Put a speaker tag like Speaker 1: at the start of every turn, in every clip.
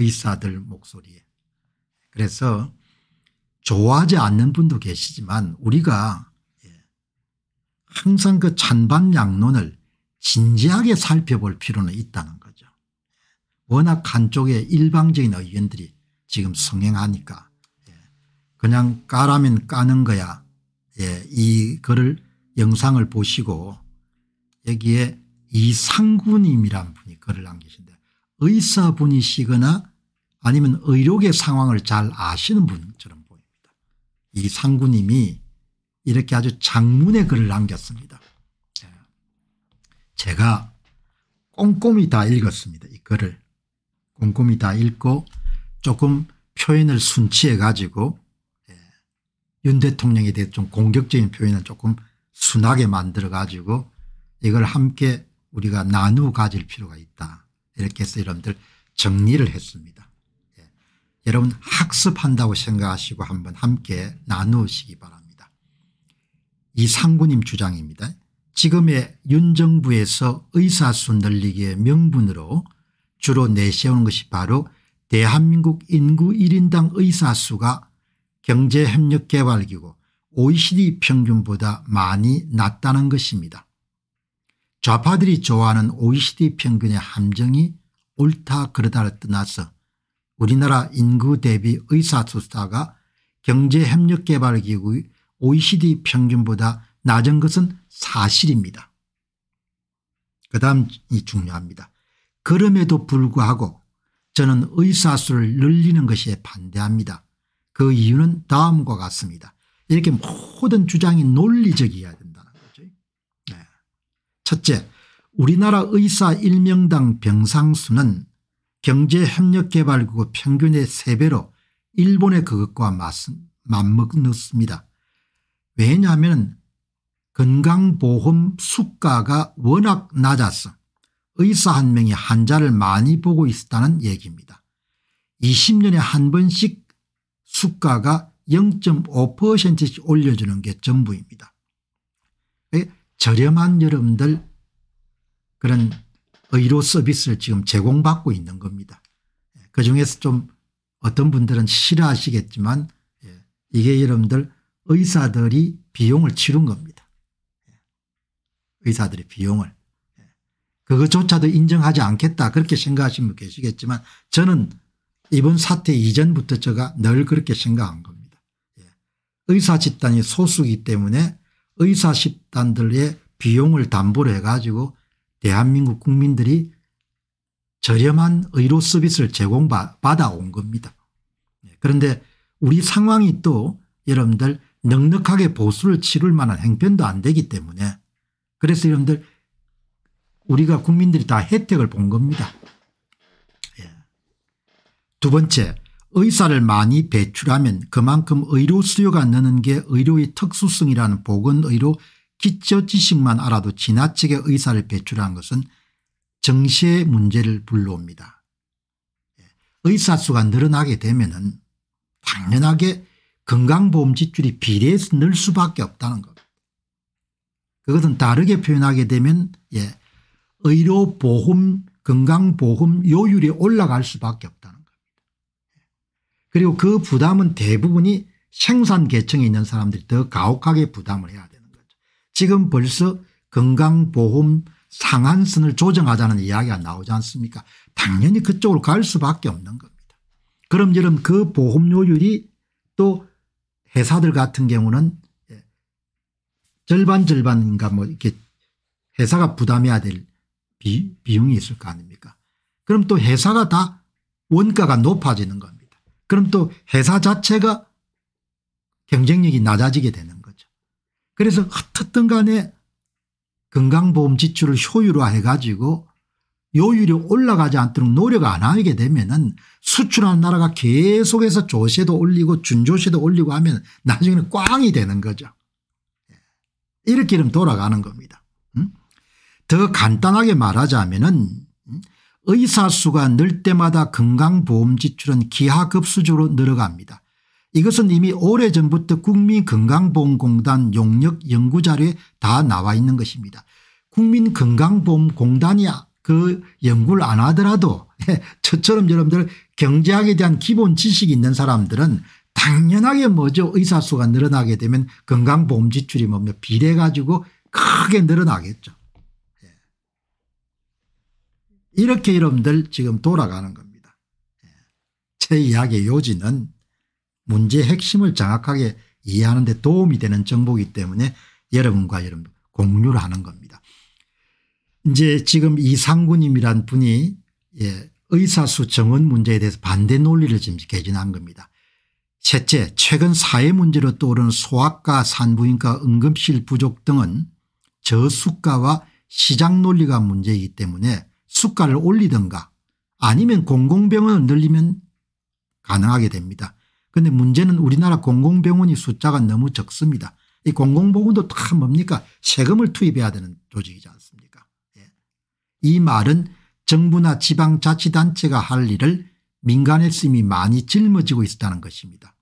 Speaker 1: 의사들 목소리에. 그래서 좋아하지 않는 분도 계시지만 우리가 예, 항상 그 찬반 양론을 진지하게 살펴볼 필요는 있다는 거죠. 워낙 한쪽의 일방적인 의견들이 지금 성행하니까 예, 그냥 까라면 까는 거야. 예, 이 글을 영상을 보시고 여기에 이상군님이란 분이 글을 남기신데 의사분이시거나 아니면 의료계 상황을 잘 아시는 분처럼 보입니다. 이 상구님이 이렇게 아주 장문의 글을 남겼습니다. 제가 꼼꼼히 다 읽었습니다. 이 글을. 꼼꼼히 다 읽고 조금 표현을 순치해 가지고 예, 윤 대통령에 대해 좀 공격적인 표현은 조금 순하게 만들어 가지고 이걸 함께 우리가 나누어 가질 필요가 있다. 이렇게 해서 여러분들 정리를 했습니다. 여러분 학습한다고 생각하시고 한번 함께 나누시기 바랍니다. 이 상구님 주장입니다. 지금의 윤 정부에서 의사수 늘리기의 명분으로 주로 내세우는 것이 바로 대한민국 인구 1인당 의사수가 경제협력개발기구 OECD 평균보다 많이 낮다는 것입니다. 좌파들이 좋아하는 OECD 평균의 함정이 옳다 그르다를 떠나서 우리나라 인구 대비 의사수사가 경제협력개발기구의 OECD 평균보다 낮은 것은 사실입니다. 그 다음이 중요합니다. 그럼에도 불구하고 저는 의사수를 늘리는 것에 반대합니다. 그 이유는 다음과 같습니다. 이렇게 모든 주장이 논리적이어야 된다는 거죠. 네. 첫째 우리나라 의사 일명당 병상수는 경제협력개발국 평균의 3배로 일본의 그것과 맞먹었습니다. 왜냐하면 건강보험 수가가 워낙 낮아서 의사 한 명이 환자를 많이 보고 있었다는 얘기입니다. 20년에 한 번씩 수가가 0.5%씩 올려주는 게 전부입니다. 예, 저렴한 여러분들 그런 의료 서비스를 지금 제공받고 있는 겁니다. 예, 그중에서 좀 어떤 분들은 싫어하시겠지만 예, 이게 여러분들 의사들이 비용을 치른 겁니다. 예, 의사들의 비용을. 그것조차도 인정하지 않겠다 그렇게 생각하시는 분 계시겠지만 저는 이번 사태 이전부터 제가 늘 그렇게 생각한 겁니다. 의사 집단이 소수기 때문에 의사 집단들의 비용을 담보로 해가지고 대한민국 국민들이 저렴한 의료 서비스를 제공받아온 겁니다. 네, 그런데 우리 상황이 또 여러분들 넉넉하게 보수를 치를 만한 행편도 안 되기 때문에 그래서 여러분들 우리가 국민들이 다 혜택을 본 겁니다. 예. 두 번째 의사를 많이 배출하면 그만큼 의료 수요가 느는 게 의료의 특수성이라는 보건의료 기초 지식만 알아도 지나치게 의사를 배출한 것은 정시의 문제를 불러옵니다. 예. 의사수가 늘어나게 되면 당연하게 건강보험 지출이 비례해서 늘 수밖에 없다는 겁 그것은 다르게 표현하게 되면 예, 의료보험 건강보험 요율이 올라갈 수밖에 없다는 겁니다. 예. 그리고 그 부담은 대부분이 생산계층에 있는 사람들이 더 가혹하게 부담을 해야 돼요. 지금 벌써 건강보험 상한선을 조정하자는 이야기가 나오지 않습니까 당연히 그쪽으로 갈 수밖에 없는 겁니다. 그럼 여러분 그 보험료율이 또 회사들 같은 경우는 예, 절반 절반인가 뭐 이렇게 회사가 부담해야 될 비, 용이 있을 거 아닙니까 그럼 또 회사가 다 원가가 높아지는 겁니다. 그럼 또 회사 자체가 경쟁력이 낮아지게 되는 그래서 어떻든 간에 건강보험 지출을 효율화해 가지고 요율이 올라가지 않도록 노력 안 하게 되면 은 수출하는 나라가 계속해서 조세도 올리고 준조세도 올리고 하면 나중에는 꽝이 되는 거죠. 예. 이렇게 이 돌아가는 겁니다. 음? 더 간단하게 말하자면 은 의사 수가 늘 때마다 건강보험 지출은 기하급수적으로 늘어갑니다. 이것은 이미 오래전부터 국민건강보험공단 용역 연구자료에 다 나와 있는 것입니다. 국민건강보험공단이야 그 연구를 안 하더라도 저처럼 여러분들 경제학에 대한 기본 지식이 있는 사람들은 당연하게 뭐죠 의사수가 늘어나게 되면 건강보험 지출이 뭡니 비례 가지고 크게 늘어나겠죠. 예. 이렇게 여러분들 지금 돌아가는 겁니다. 예. 제 이야기의 요지는 문제의 핵심을 정확하게 이해하는 데 도움이 되는 정보이기 때문에 여러분과 여러분 공유를 하는 겁니다. 이제 지금 이상군님이란 분이 예, 의사수 정원 문제에 대해서 반대 논리를 지금 개진한 겁니다. 셋째 최근 사회 문제로 떠오르는 소아과 산부인과 응급실 부족 등은 저수가와 시장 논리가 문제이기 때문에 수가를 올리든가 아니면 공공병원을 늘리면 가능하게 됩니다. 그런데 문제는 우리나라 공공병원이 숫자가 너무 적습니다. 이 공공보건도 다 뭡니까 세금을 투입해야 되는 조직이지 않습니까 예. 이 말은 정부나 지방자치단체가 할 일을 민간의 힘이 많이 짊어지고 있었다는 것입니다.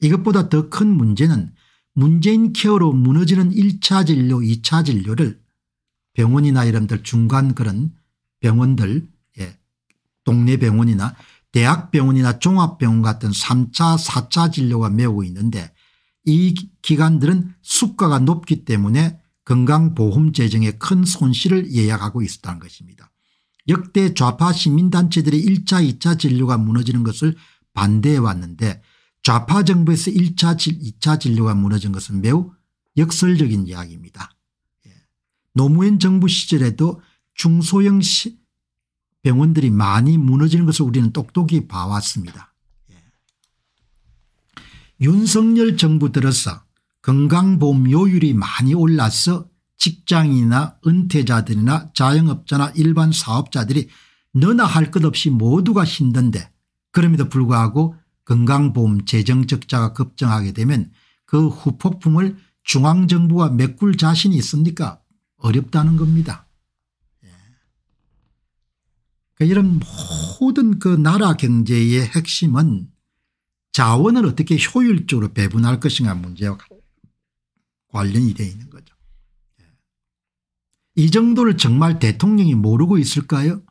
Speaker 1: 이것보다 더 큰 문제는 문재인 케어로 무너지는 1차 진료 2차 진료를 병원이나 이런들 중간 그런 병원들 예, 동네 병원이나 대학병원이나 종합병원 같은 3차 4차 진료가 메우고 있는데 이 기관들은 수가가 높기 때문에 건강보험 재정에 큰 손실을 예약하고 있었다는 것입니다. 역대 좌파 시민단체들의 1차 2차 진료가 무너지는 것을 반대해 왔는데 좌파 정부에서 1차 2차 진료가 무너진 것은 매우 역설적인 이야기입니다. 예. 노무현 정부 시절에도 중소형 시, 병원들이 많이 무너지는 것을 우리는 똑똑히 봐왔습니다. 예. 윤석열 정부 들어서 건강보험 요율이 많이 올라서 직장이나 은퇴자들이나 자영업자나 일반 사업자들이 너나 할 것 없이 모두가 힘든데 그럼에도 불구하고 건강보험 재정적자가 급증하게 되면 그 후폭풍을 중앙정부가 메꿀 자신이 있습니까 어렵다는 겁니다. 그러니까 이런 모든 그 나라 경제의 핵심은 자원을 어떻게 효율적으로 배분할 것인가 문제와 관련이 되어 있는 거죠. 예. 이 정도를 정말 대통령이 모르고 있을까요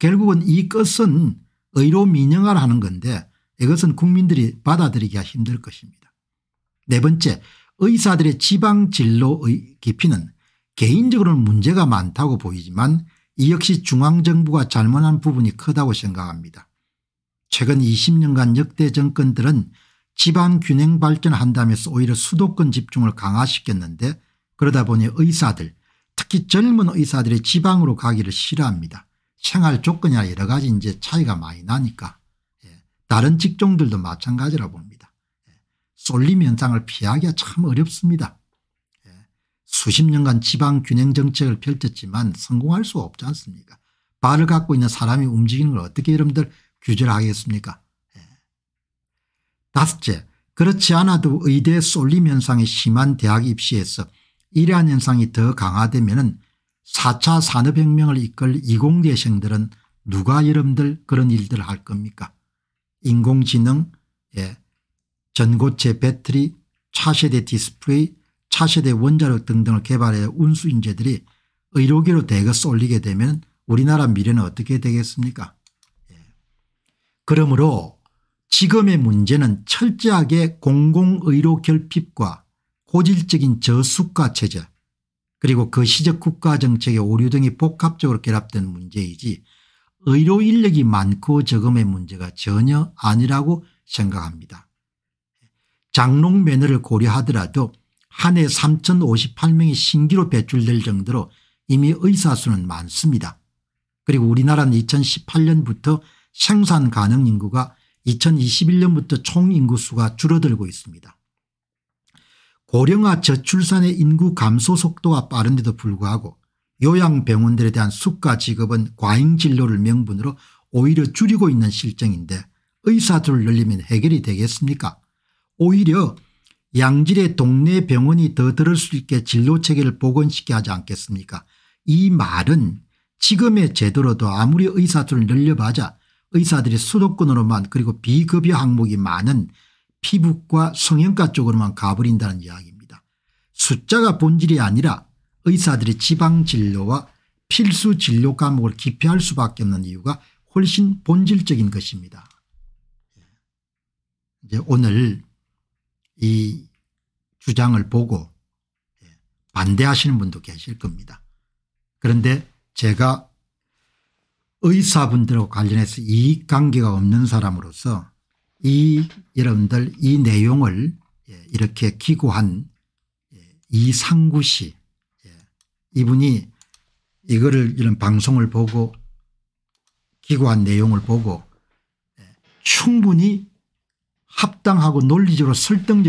Speaker 1: 결국은 이 것은 의료 민영화를 하는 건데 이것은 국민들이 받아들이기가 힘들 것입니다. 네 번째 의사들의 지방 진로의 깊이는 개인적으로는 문제가 많다고 보이지만 이 역시 중앙정부가 잘못한 부분이 크다고 생각합니다. 최근 20년간 역대 정권들은 지방균형 발전한다면서 오히려 수도권 집중을 강화시켰는데 그러다 보니 의사들 특히 젊은 의사들이 지방으로 가기를 싫어합니다. 생활 조건이나 여러 가지 이제 차이가 많이 나니까 예, 다른 직종들도 마찬가지라 봅니다. 예, 쏠림 현상을 피하기가 참 어렵습니다. 수십 년간 지방 균형 정책을 펼쳤지만 성공할 수 없지 않습니까 발을 갖고 있는 사람이 움직이는 걸 어떻게 여러분들 규제를 하겠습니까 예. 다섯째 그렇지 않아도 의대 쏠림 현상이 심한 대학 입시에서 이러한 현상이 더 강화되면 4차 산업혁명을 이끌 이공대생들은 누가 여러분들 그런 일들을 할 겁니까 인공지능 예. 전고체 배터리 차세대 디스플레이 차세대 원자력 등등을 개발해 운수 인재들이 의료계로 대거 쏠리게 되면 우리나라 미래는 어떻게 되겠습니까 예. 그러므로 지금의 문제는 철저하게 공공의료 결핍과 고질적인 저수가 체제 그리고 그 시적 국가 정책의 오류 등이 복합적으로 결합된 문제이지 의료 인력이 많고 적음의 문제가 전혀 아니라고 생각합니다. 장롱 면허를 고려하더라도 한해 3,058명이 신기로 배출될 정도로 이미 의사수는 많습니다. 그리고 우리나라는 2018년부터 생산 가능 인구가 2021년부터 총 인구수가 줄어들고 있습니다. 고령화 저출산의 인구 감소 속도가 빠른데도 불구하고 요양병원들에 대한 수가 지급은 과잉진료를 명분으로 오히려 줄이고 있는 실정인데 의사들을 늘리면 해결이 되겠습니까 오히려 양질의 동네 병원이 더 들을 수 있게 진로체계를 복원시켜 하지 않겠습니까 이 말은 지금의 제도로도 아무리 의사수를 늘려봐자 의사들이 수도권으로만 그리고 비급여 항목이 많은 피부과 성형과 쪽으로만 가버린다는 이야기입니다. 숫자가 본질이 아니라 의사들이 지방진료와 필수 진료 과목을 기피할 수밖에 없는 이유가 훨씬 본질적인 것입니다. 이제 오늘 이 주장을 보고 예, 반대하시는 분도 계실 겁니다. 그런데 제가 의사분들과 관련해서 이익관계가 없는 사람으로서 이 여러분들 이 내용을 예, 이렇게 기고한 예, 이상구 씨 이분이 이거를 이런 방송을 보고 기고한 내용을 보고 충분히 합당하고 논리적으로 설득력이